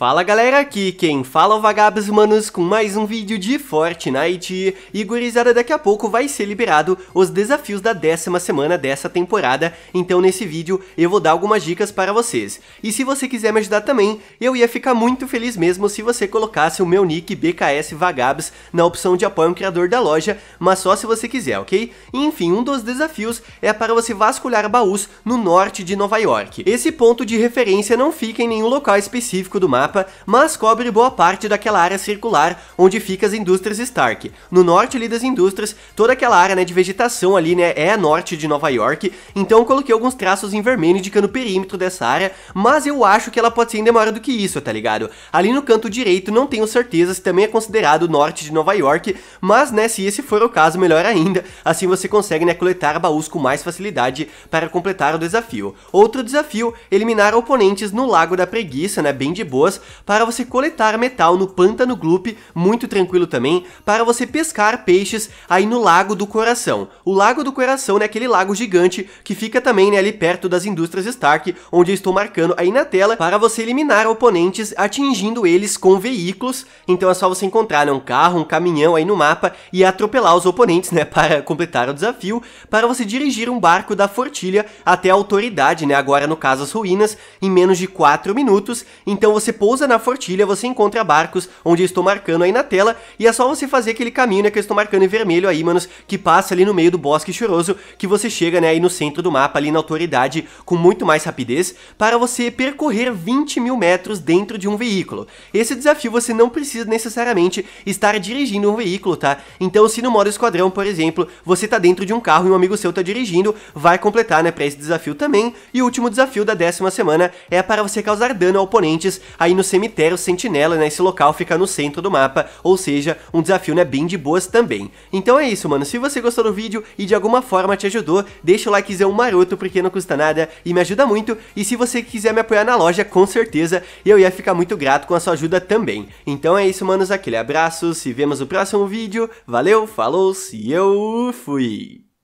Fala galera, aqui quem fala é o Vagabos Humanos com mais um vídeo de Fortnite e gurizada, daqui a pouco vai ser liberado os desafios da décima semana dessa temporada, então nesse vídeo eu vou dar algumas dicas para vocês. E se você quiser me ajudar também, eu ia ficar muito feliz mesmo se você colocasse o meu nick BKS Vagabos na opção de apoio ao criador da loja, mas só se você quiser, ok? Enfim, um dos desafios é para você vasculhar baús no norte de Nova York. Esse ponto de referência não fica em nenhum local específico do mapa, mapa, mas cobre boa parte daquela área circular onde fica as indústrias Stark. No norte ali das indústrias, toda aquela área né, de vegetação ali né, é norte de Nova York, então eu coloquei alguns traços em vermelho indicando o perímetro dessa área, mas eu acho que ela pode ser ainda maior do que isso, tá ligado? Ali no canto direito, não tenho certeza se também é considerado norte de Nova York, mas né, se esse for o caso, melhor ainda, assim você consegue né, coletar baús com mais facilidade para completar o desafio. Outro desafio, eliminar oponentes no Lago da Preguiça, né, bem de boas, para você coletar metal no Pântano Gloop, muito tranquilo também, para você pescar peixes aí no Lago do Coração. O Lago do Coração é né, aquele lago gigante que fica também né, ali perto das indústrias Stark, onde eu estou marcando aí na tela, para você eliminar oponentes atingindo eles com veículos. Então é só você encontrar né, um carro, um caminhão aí no mapa e atropelar os oponentes né, para completar o desafio, para você dirigir um barco da Fortilha até a autoridade, né, agora no caso as ruínas, em menos de 4 minutos. Então você pousa na Fortilha, você encontra barcos, onde eu estou marcando aí na tela, e é só você fazer aquele caminho, né, que eu estou marcando em vermelho aí, manos, que passa ali no meio do bosque choroso, que você chega, né, aí no centro do mapa, ali na autoridade, com muito mais rapidez, para você percorrer 20 mil metros dentro de um veículo. Esse desafio você não precisa necessariamente estar dirigindo um veículo, tá? Então, se no modo esquadrão, por exemplo, você tá dentro de um carro e um amigo seu tá dirigindo, vai completar, né, pra esse desafio também. E o último desafio da décima semana é para você causar dano a oponentes aí aí no cemitério Sentinela, né? Esse local fica no centro do mapa, ou seja, um desafio, né? Bem de boas também. Então é isso, mano. Se você gostou do vídeo e de alguma forma te ajudou, deixa o likezão maroto, porque não custa nada e me ajuda muito. E se você quiser me apoiar na loja, com certeza, eu ia ficar muito grato com a sua ajuda também. Então é isso, manos. Aquele abraço, se vemos no próximo vídeo. Valeu, falou, se eu fui!